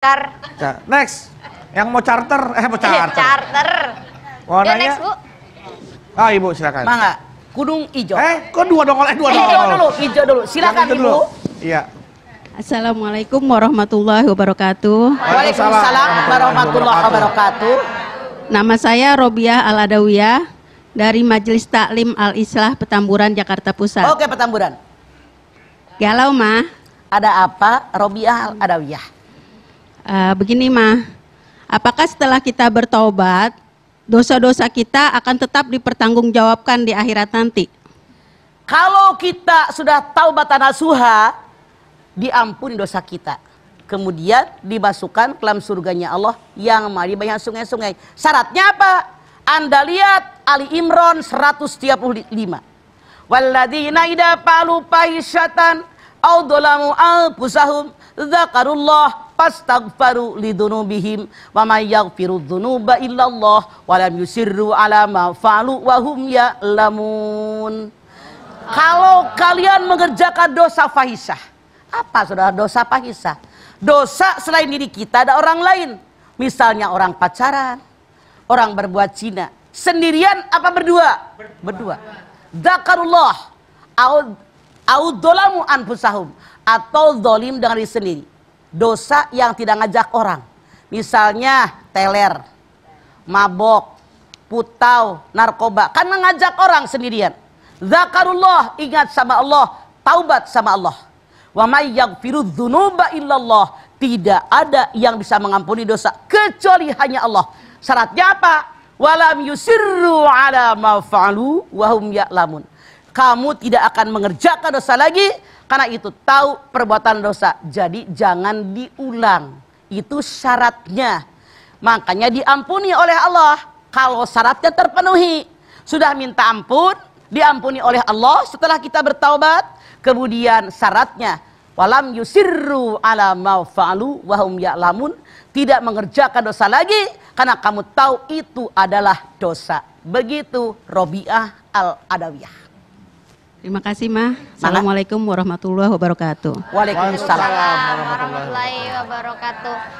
Char. Next. Yang mau charter, eh mau charter. charter. Mau ya, next, Bu. Ah, Ibu silakan. Mangga. Kudung ijo. Eh, kok dua dong. Eh, dua eh, dong. Ijo dulu, ijo dulu. Silakan, Ibu. Dulu. Iya. Assalamualaikum warahmatullahi wabarakatuh. Waalaikumsalam warahmatullahi wabarakatuh. Nama saya Robiah Aladawiyah dari Majelis Taklim Al-Islah Petamburan Jakarta Pusat. Oke, Petamburan. Galau, mah. Ada apa Robiah Aladawiyah? Eh, begini mah, apakah setelah kita bertobat, dosa-dosa kita akan tetap dipertanggungjawabkan di akhirat nanti? Kalau kita sudah taubat suha, diampuni dosa kita. Kemudian dimasukkan ke dalam surganya Allah yang mari banyak sungai-sungai. Syaratnya apa? Anda lihat Ali Imran 135. Walladzina idza palu fahisyatan au dolamu anfusahum dzakarullah fastaghfaru lidunubihim wa may yaghfiru dzunuba illallah wa lam yusirru ala ma fa'alu wa hum ya'lamun. Kalau kalian mengerjakan dosa fahisah, apa saudara dosa fahisah? Dosa selain diri kita ada orang lain. Misalnya orang pacaran, orang berbuat zina. Sendirian apa berdua? Berdua. Zakarullah. Audolamu anfusahum. Atau dolim dengan diri sendiri. Dosa yang tidak ngajak orang. Misalnya teler, mabok, putau, narkoba. Karena ngajak orang sendirian. Zakarullah, ingat sama Allah. Taubat sama Allah. Wa may yaghfiru dzunuba illallah. Tidak ada yang bisa mengampuni dosa kecuali hanya Allah. Syaratnya apa? Walam yusirru ala ma fa'alu wa hum ya'lamun kamu tidak akan mengerjakan dosa lagi karena itu tahu perbuatan dosa. Jadi jangan diulang. Itu syaratnya. Makanya diampuni oleh Allah kalau syaratnya terpenuhi. Sudah minta ampun, diampuni oleh Allah setelah kita bertaubat. Kemudian syaratnya walam yusirru ala maufalu wahum ya'lamun tidak mengerjakan dosa lagi karena kamu tahu itu adalah dosa. Begitu Robiah al-Adawiyah. Terima kasih, Ma. Assalamualaikum warahmatullahi wabarakatuh. Waalaikumsalam warahmatullahi wabarakatuh.